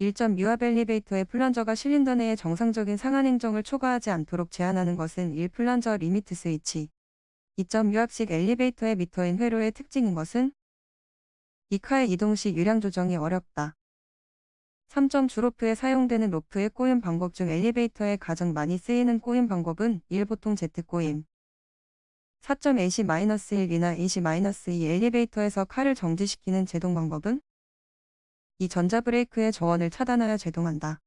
1 유압 엘리베이터의 플란저가 실린더 내에 정상적인 상한 행정을 초과하지 않도록 제한하는 것은 1플란저 리미트 스위치. 2유압식 엘리베이터의 미터인 회로의 특징인 것은 이카의 이동 시 유량 조정이 어렵다. 3.주 로프에 사용되는 로프의 꼬임 방법 중 엘리베이터에 가장 많이 쓰이는 꼬임 방법은 1. 보통 Z 꼬임 4.AC-1이나 AC-2 엘리베이터에서 칼을 정지시키는 제동 방법은 이 전자브레이크의 저원을 차단하여 제동한다.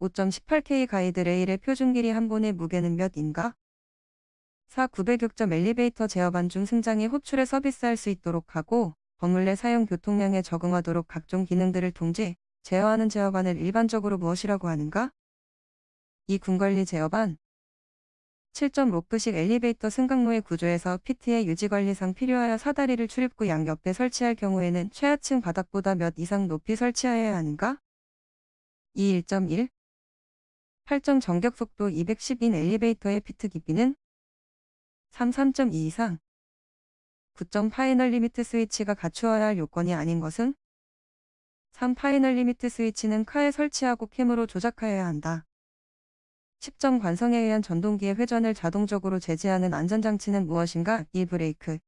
5.18K 가이드 레일의 표준 길이 한번의 무게는 몇 인가? 4. 900역점 엘리베이터 제어반 중 승장이 호출에 서비스할 수 있도록 하고 건물 내 사용 교통량에 적응하도록 각종 기능들을 통제, 제어하는 제어반을 일반적으로 무엇이라고 하는가? 이 군관리 제어반, 7.5급식 엘리베이터 승강로의 구조에서 피트의 유지관리상 필요하여 사다리를 출입구 양옆에 설치할 경우에는 최하층 바닥보다 몇 이상 높이 설치하여야 하는가? 2.1.1 8점 정격속도 210인 엘리베이터의 피트 깊이는 33.2 이상 9점 파이널 리미트 스위치가 갖추어야 할 요건이 아닌 것은 3 파이널 리미트 스위치는 카에 설치하고 캠으로 조작하여야 한다. 측정 관성에 의한 전동기의 회전을 자동적으로 제지하는 안전장치는 무엇인가? 1. 브레이크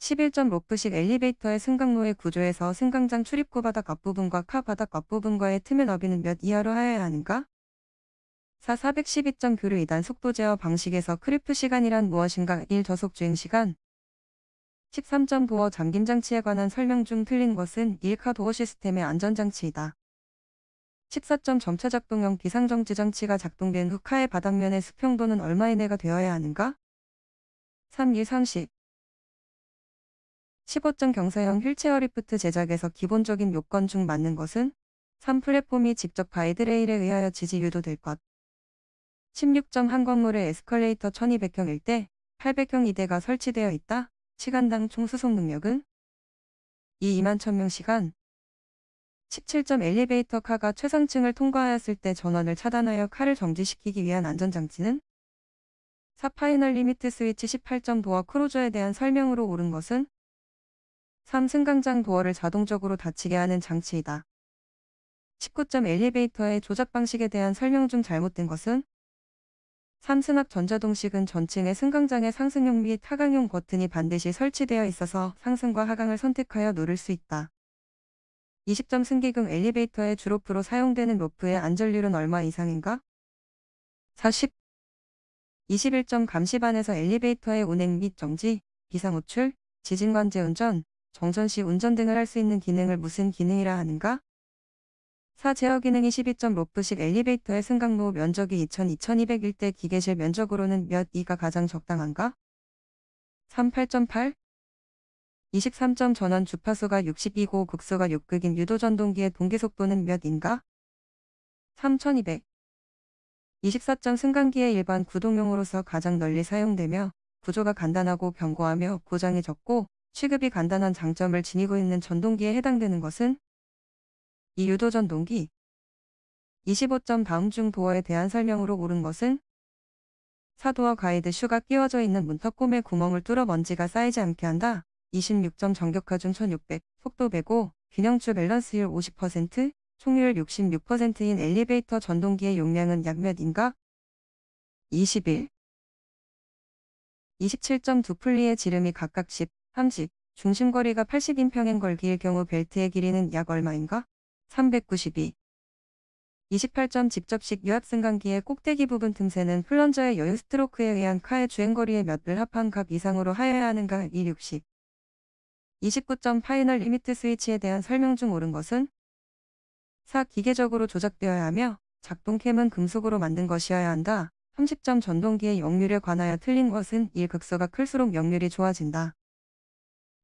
11점 프식 엘리베이터의 승강로의 구조에서 승강장 출입구 바닥 앞부분과 카 바닥 앞부분과의 틈의 너비는 몇 이하로 하여야 하는가? 4. 412점 교류 이단 속도 제어 방식에서 크리프 시간이란 무엇인가? 1. 저속 주행 시간 1 3 9 5 잠김 장치에 관한 설명 중 틀린 것은 1 카 도어 시스템의 안전장치이다. 1 4점 점차작동형 기상정지 장치가 작동된 후 카의 바닥면의 수평도는 얼마 이내가 되어야 하는가? 3. 일30 15점 경사형 휠체어 리프트 제작에서 기본적인 요건 중 맞는 것은 3. 플랫폼이 직접 가이드레일에 의하여 지지 유도될 것. 16점 한 건물의 에스컬레이터 1200형일 때 800형 이대가 설치되어 있다. 시간당 총 수송 능력은 2 2만 1000명 시간, 17점 엘리베이터 카가 최상층을 통과하였을 때 전원을 차단하여 카를 정지시키기 위한 안전장치는 4 파이널 리미트 스위치 18점 도어 크루저에 대한 설명으로 옳은 것은 3 승강장 도어를 자동적으로 닫히게 하는 장치이다. 19점 엘리베이터의 조작 방식에 대한 설명 중 잘못된 것은 3승합 전자동식은 전층의 승강장의 상승용 및 하강용 버튼이 반드시 설치되어 있어서 상승과 하강을 선택하여 누를 수 있다. 20점 승기금 엘리베이터에 주로프로 사용되는 로프의 안전률은 얼마 이상인가? 40. 21점 감시반에서 엘리베이터의 운행 및 정지, 비상호출, 지진관제 운전, 정전시 운전 등을 할 수 있는 기능을 무슨 기능이라 하는가? 4. 제어 기능이 12점 로프식 엘리베이터의 승강로 면적이 2 2200일 대 기계실 면적으로는 몇 이가 가장 적당한가? 38.8 23점 전원 주파수가 62고 극소가 6극인 유도 전동기의 동기 속도는 몇인가? 3200. 24점 승강기의 일반 구동용으로서 가장 널리 사용되며 구조가 간단하고 견고하며 고장이 적고 취급이 간단한 장점을 지니고 있는 전동기에 해당되는 것은 이 유도 전동기 25점 다음 중 도어에 대한 설명으로 옳은 것은 사도어 가이드 슈가 끼워져 있는 문턱 홈의 구멍을 뚫어 먼지가 쌓이지 않게 한다. 26점 전격하준 1600, 속도 105, 균형추 밸런스율 50%, 총률 66%인 엘리베이터 전동기의 용량은 약 몇인가? 21. 27.2 풀리의 지름이 각각 10, 30, 중심거리가 80인 평행 걸기일 경우 벨트의 길이는 약 얼마인가? 392. 28점 직접식 유압승강기의 꼭대기 부분 틈새는 플런저의 여유 스트로크에 의한 카의 주행거리의 몇을 합한 값 이상으로 하여야 하는가 2 6 0 29점 파이널 리미트 스위치에 대한 설명 중 옳은 것은 4. 기계적으로 조작되어야 하며 작동캠은 금속으로 만든 것이어야 한다. 30점 전동기의 역률에 관하여 틀린 것은 1. 극서가 클수록 역률이 좋아진다.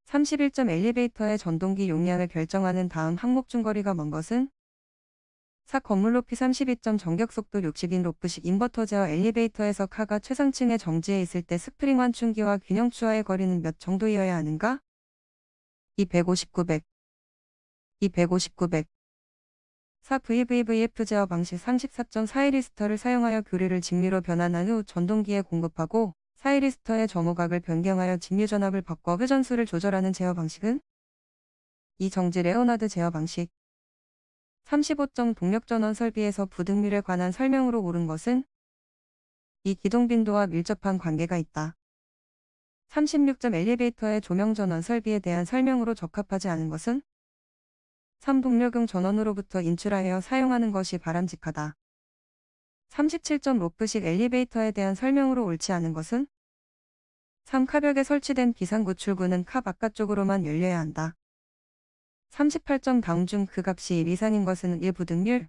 31점 엘리베이터의 전동기 용량을 결정하는 다음 항목 중거리가 먼 것은 4. 건물 높이 32점 전격속도 60인 로프식 인버터 제어 엘리베이터에서 카가 최상층에 정지해 있을 때 스프링 환충기와 균형 추하의 거리는 몇 정도이어야 하는가? 2 5 9 0 5 900 4 VVVF 제어 방식 34.4일리스터를 사용하여 교류를 직류로 변환한 후 전동기에 공급하고 4일리스터의 점호각을 변경하여 직류 전압을 바꿔 회전수를 조절하는 제어 방식은 이 정지 레오나드 제어 방식 35정 동력전원 설비에서 부등률에 관한 설명으로 옳은 것은 이 기동빈도와 밀접한 관계가 있다. 36점 엘리베이터의 조명 전원 설비에 대한 설명으로 적합하지 않은 것은 3동력용 전원으로부터 인출하여 사용하는 것이 바람직하다. 37점 로프식 엘리베이터에 대한 설명으로 옳지 않은 것은 3. 카벽에 설치된 비상구출구는 카 바깥쪽으로만 열려야 한다. 38점 다운 중그 값이 이상인 것은 1부등률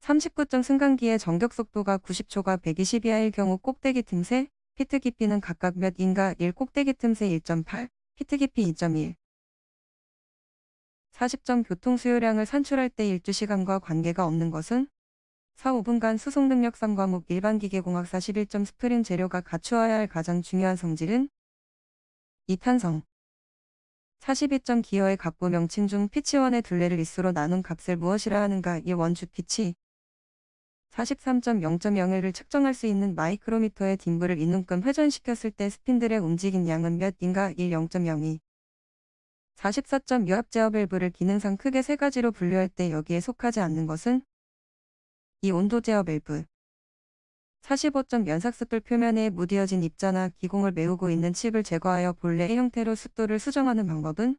39점 승강기의 전격 속도가 90초가 120이하일 경우 꼭대기 등새 피트 깊이는 각각 몇 인가 1 꼭대기 틈새 1.8, 피트 깊이 2.1. 40점 교통 수요량을 산출할 때 일주 시간과 관계가 없는 것은 4, 5분간 수송 능력 3과목 일반 기계공학 41점 스프링 재료가 갖추어야 할 가장 중요한 성질은 2탄성 42점 기어의 각부 명칭 중 피치원의 둘레를 이수로 나눈 값을 무엇이라 하는가 이 원주 피치 43.0.01을 측정할 수 있는 마이크로미터의 딩브를 인눈금 회전시켰을 때 스핀들의 움직임 양은 몇 인가 1 0.02 44.6압제어밸브를 기능상 크게 세 가지로 분류할 때 여기에 속하지 않는 것은 이 온도 제어 밸브 45점 연삭 습돌 표면에 무디어진 입자나 기공을 메우고 있는 칩을 제거하여 본래의 형태로 습도를 수정하는 방법은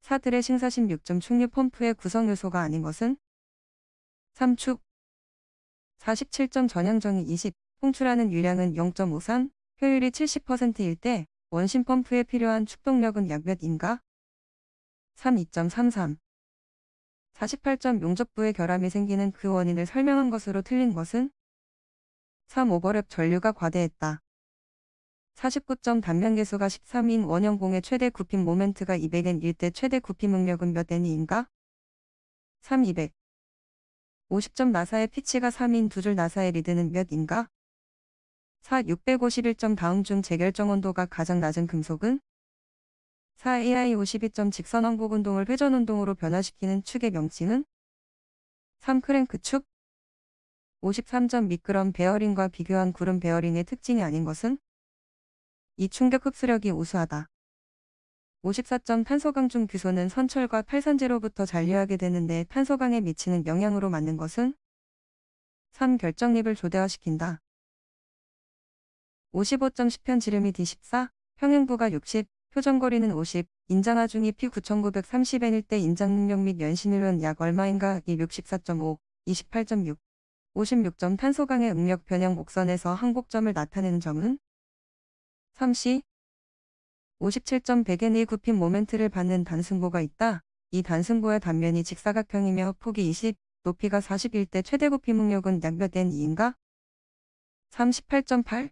사들의 싱46.6 류 펌프의 구성 요소가 아닌 것은 3축 4 7점 전향전이 20, 통출하는 유량은 0.53, 효율이 70%일 때 원심 펌프에 필요한 축동력은 약 몇인가? 3 2.33 48점 용접부에 결함이 생기는 그 원인을 설명한 것으로 틀린 것은 3 오버랩 전류가 과대했다. 49점 단면 개수가 13인 원형공의 최대 굽힘 모멘트가 2 0 0엔 일대 최대 굽힘 응력은 몇 N인가? 3 200 50점 나사의 피치가 3인 두 줄 나사의 리드는 몇인가? 4. 651점 다음 중 재결정 온도가 가장 낮은 금속은? 4. AI 52점 직선 왕복 운동을 회전 운동으로 변화시키는 축의 명칭은? 3. 크랭크 축 53점 미끄럼 베어링과 비교한 구름 베어링의 특징이 아닌 것은? 이 충격 흡수력이 우수하다. 54점 탄소강중 규소는 선철과 팔산제로부터 잔류하게 되는데 탄소강에 미치는 영향으로 맞는 것은 3. 결정립을 조대화시킨다. 55.10편 지름이 D14, 평행부가 60, 표정거리는 50, 인장하 중이 P9930N1 대 인장능력 및 연신일은 약 얼마인가 이 64.5, 28.6, 56점 탄소강의 응력 변형 곡선에서 항복점을 나타내는 점은 3C, 57.100엔이 굽힌 모멘트를 받는 단승고가 있다. 이 단승고의 단면이 직사각형이며 폭이 20, 높이가 41대 최대 굽힘 응력은 양몇된 2인가? 38.8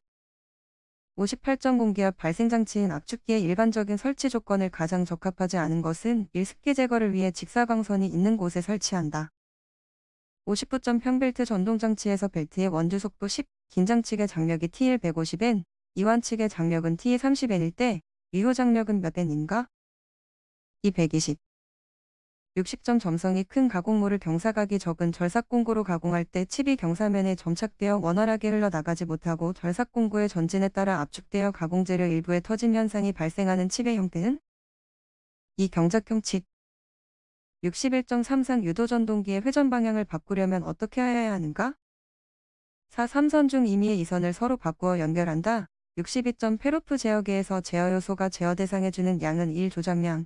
58.0기압 발생장치인 압축기의 일반적인 설치 조건을 가장 적합하지 않은 것은 일습기 제거를 위해 직사광선이 있는 곳에 설치한다. 59.0 벨트 전동장치에서 벨트의 원주속도 10, 긴장측의 장력이 TL150N, 이완측의 장력은 t 3 0 n 일때 이효장력은몇엔인가 220. 60점 점성이 큰 가공물을 경사각이 적은 절삭공구로 가공할 때 칩이 경사면에 점착되어 원활하게 흘러나가지 못하고 절삭공구의 전진에 따라 압축되어 가공재료 일부에 터짐 현상이 발생하는 칩의 형태는? 이 경작형 칩. 61.3상 유도전동기의 회전 방향을 바꾸려면 어떻게 해야 하는가? 4. 3선 중 임의의 이선을 서로 바꾸어 연결한다. 6 2 페로프 제어기에서 제어 요소가 제어 대상해주는 양은 1 조정량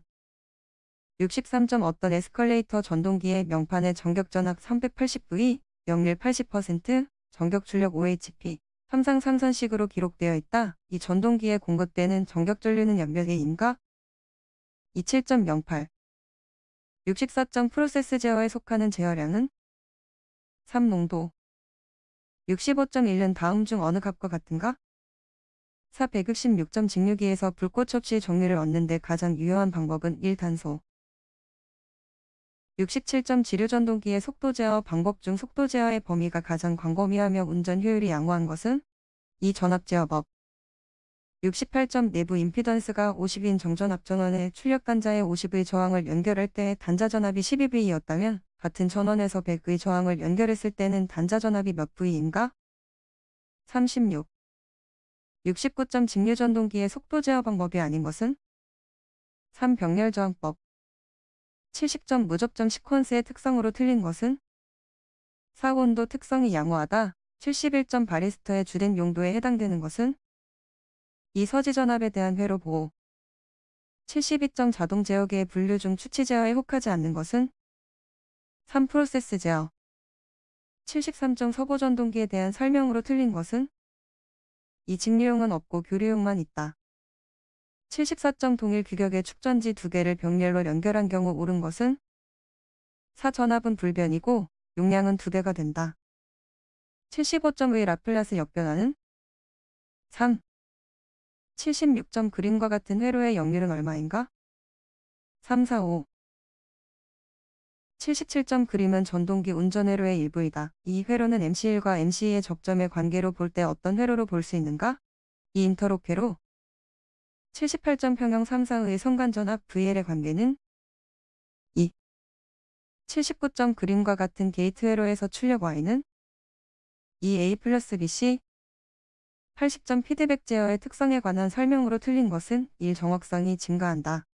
63점 어떤 에스컬레이터 전동기의 명판에 전격전압 380V, 역률 80%, 전격출력 OHP, 삼상 삼선식으로 기록되어 있다. 이 전동기에 공급되는 전격전류는 연몇의 인가? 27.08 64점 프로세스 제어에 속하는 제어량은 3농도 65.1은 다음 중 어느 값과 같은가? 사 116.직류기에서 불꽃 섭씨 종류를 얻는 데 가장 유효한 방법은 1단소 67점 지류전동기의 속도 제어 방법 중 속도 제어의 범위가 가장 광범위하며 운전 효율이 양호한 것은 이 전압 제어법 68점 내부 임피던스가 50인 정전 압전원의 출력 단자의 50의 저항을 연결할 때 단자 전압이 12V였다면 같은 전원에서 100의 저항을 연결했을 때는 단자 전압이 몇 V인가? 36. 69점 직류전동기의 속도 제어 방법이 아닌 것은 3. 병렬 저항법 70점 무접점 시퀀스의 특성으로 틀린 것은 4. 온도 특성이 양호하다 71점 바리스터의 주된 용도에 해당되는 것은 이 서지 전압에 대한 회로 보호 72점 자동 제어기의 분류 중 추치 제어에 혹하지 않는 것은 3. 프로세스 제어 73점 서보 전동기에 대한 설명으로 틀린 것은 이직리용은 없고 교류용만 있다. 74점 동일 규격의 축전지 두 개를 병렬로 연결한 경우 옳은 것은 4전압은 불변이고 용량은 두 배가 된다. 75.5의 라플라스 역변화는 3. 7 6 그림과 같은 회로의 역률은 얼마인가? 3, 4, 5. 77점 그림은 전동기 운전회로의 일부이다. 이 회로는 MC1과 MC2의 접점의 관계로 볼 때 어떤 회로로 볼 수 있는가? 이 인터록 회로 78점 평형 3사의 성간전압 VL의 관계는 2. 79점 그림과 같은 게이트 회로에서 출력 Y는 2A 플러스 BC 80점 피드백 제어의 특성에 관한 설명으로 틀린 것은 1. 정확성이 증가한다.